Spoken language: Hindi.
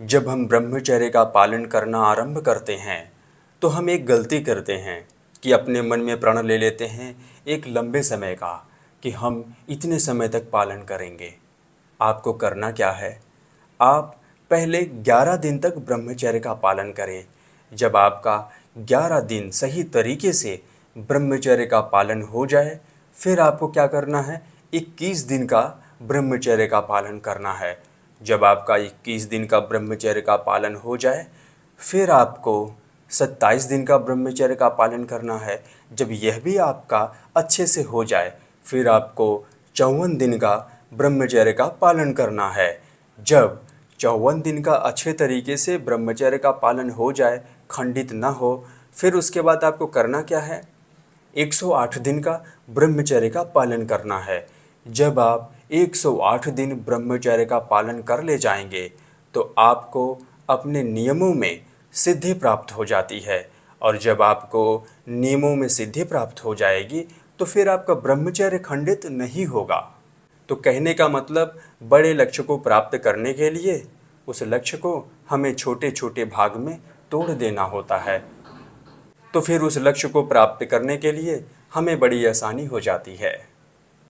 जब हम ब्रह्मचर्य का पालन करना आरंभ करते हैं तो हम एक गलती करते हैं कि अपने मन में प्रण ले लेते हैं एक लंबे समय का कि हम इतने समय तक पालन करेंगे आपको करना क्या है आप पहले 11 दिन तक ब्रह्मचर्य का पालन करें जब आपका 11 दिन सही तरीके से ब्रह्मचर्य का पालन हो जाए फिर आपको क्या करना है 21 दिन का ब्रह्मचर्य का पालन करना है जब आपका 21 दिन का ब्रह्मचर्य का पालन हो जाए फिर आपको 27 दिन का ब्रह्मचर्य का पालन करना है जब यह भी आपका अच्छे से हो जाए फिर आपको चौवन दिन का ब्रह्मचर्य का पालन करना है जब चौवन दिन का अच्छे तरीके से ब्रह्मचर्य का पालन हो जाए खंडित ना हो फिर उसके बाद आपको करना क्या है 108 दिन का ब्रह्मचर्य का पालन करना है जब आप 108 दिन ब्रह्मचर्य का पालन कर ले जाएंगे तो आपको अपने नियमों में सिद्धि प्राप्त हो जाती है और जब आपको नियमों में सिद्धि प्राप्त हो जाएगी तो फिर आपका ब्रह्मचर्य खंडित नहीं होगा तो कहने का मतलब बड़े लक्ष्य को प्राप्त करने के लिए उस लक्ष्य को हमें छोटे छोटे भाग में तोड़ देना होता है तो फिर उस लक्ष्य को प्राप्त करने के लिए हमें बड़ी आसानी हो जाती है